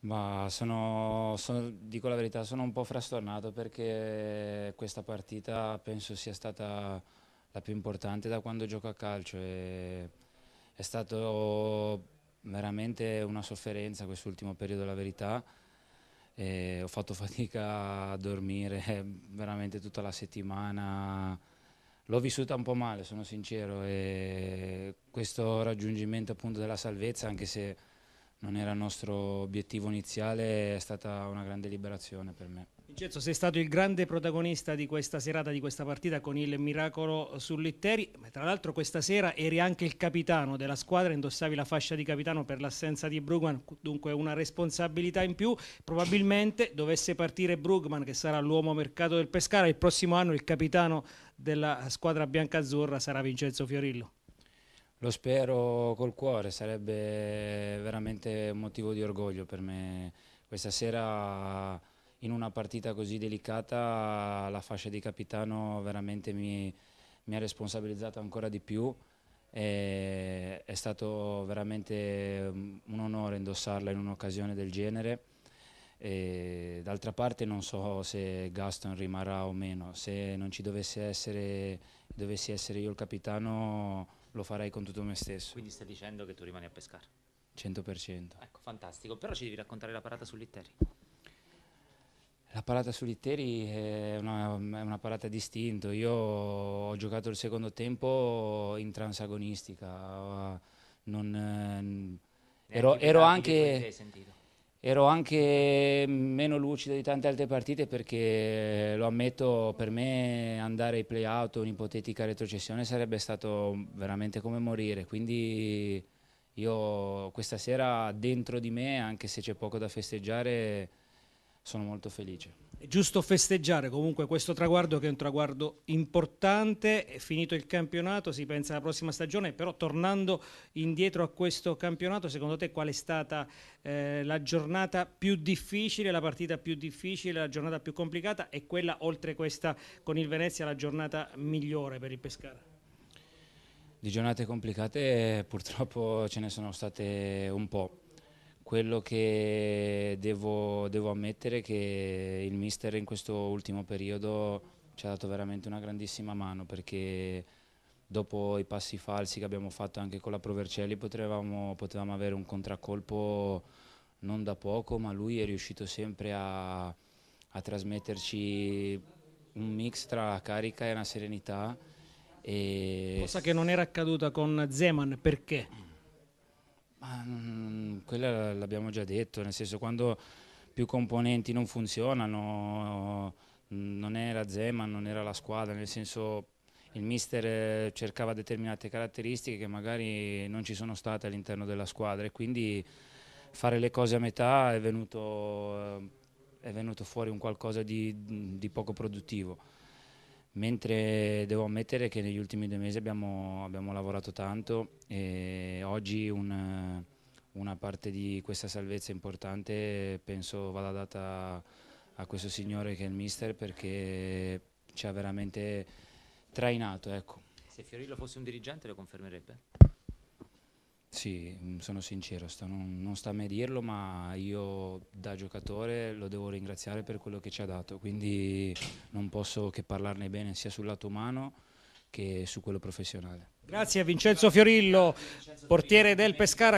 Ma sono, sono, dico la verità, sono un po' frastornato perché questa partita penso sia stata la più importante da quando gioco a calcio. E è stato veramente una sofferenza quest'ultimo periodo, la verità. E ho fatto fatica a dormire veramente tutta la settimana. L'ho vissuta un po' male, sono sincero, e questo raggiungimento appunto della salvezza, anche se non era il nostro obiettivo iniziale, è stata una grande liberazione per me. Vincenzo, sei stato il grande protagonista di questa serata, di questa partita con il miracolo sull'Itteri, tra l'altro questa sera eri anche il capitano della squadra, indossavi la fascia di capitano per l'assenza di Brugman, dunque una responsabilità in più, probabilmente dovesse partire Brugman che sarà l'uomo mercato del Pescara, il prossimo anno il capitano della squadra bianca-azzurra sarà Vincenzo Fiorillo. Lo spero col cuore, sarebbe veramente un motivo di orgoglio per me. Questa sera in una partita così delicata la fascia di capitano veramente mi, mi ha responsabilizzato ancora di più. E è stato veramente un onore indossarla in un'occasione del genere. d'altra parte non so se Gaston rimarrà o meno, se non ci dovesse essere, dovessi essere io il capitano lo farei con tutto me stesso. Quindi stai dicendo che tu rimani a pescare? 100%. Ecco, fantastico. Però ci devi raccontare la parata sull'Itteri. La parata sull'Itteri è una, è una parata distinto. Io ho giocato il secondo tempo in transagonistica. Non, eh, ero, ero anche... Ero anche meno lucido di tante altre partite perché, lo ammetto, per me andare ai play-out o un'ipotetica retrocessione sarebbe stato veramente come morire. Quindi io questa sera dentro di me, anche se c'è poco da festeggiare, sono molto felice. È giusto festeggiare comunque questo traguardo che è un traguardo importante, è finito il campionato, si pensa alla prossima stagione, però tornando indietro a questo campionato, secondo te qual è stata eh, la giornata più difficile, la partita più difficile, la giornata più complicata e quella oltre questa con il Venezia la giornata migliore per il Pescara? Di giornate complicate purtroppo ce ne sono state un po' quello che devo, devo ammettere è che il mister in questo ultimo periodo ci ha dato veramente una grandissima mano perché dopo i passi falsi che abbiamo fatto anche con la Provercelli potevamo, potevamo avere un contraccolpo non da poco ma lui è riuscito sempre a, a trasmetterci un mix tra carica e una serenità e... cosa che non era accaduta con Zeman perché? Ma, mm, quella l'abbiamo già detto, nel senso quando più componenti non funzionano, non era Zeman, non era la squadra, nel senso il mister eh, cercava determinate caratteristiche che magari non ci sono state all'interno della squadra e quindi fare le cose a metà è venuto, eh, è venuto fuori un qualcosa di, di poco produttivo mentre devo ammettere che negli ultimi due mesi abbiamo, abbiamo lavorato tanto e oggi un, una parte di questa salvezza importante penso vada data a questo signore che è il mister perché ci ha veramente trainato. Ecco. Se Fiorillo fosse un dirigente lo confermerebbe? Sì, mm, sono sincero, sta, non, non, sta a me dirlo, ma io da giocatore lo devo ringraziare per quello che ci ha dato, quindi non posso che parlarne bene sia sul lato umano che su quello professionale. Grazie a Vincenzo Fiorillo, portiere del Pescara.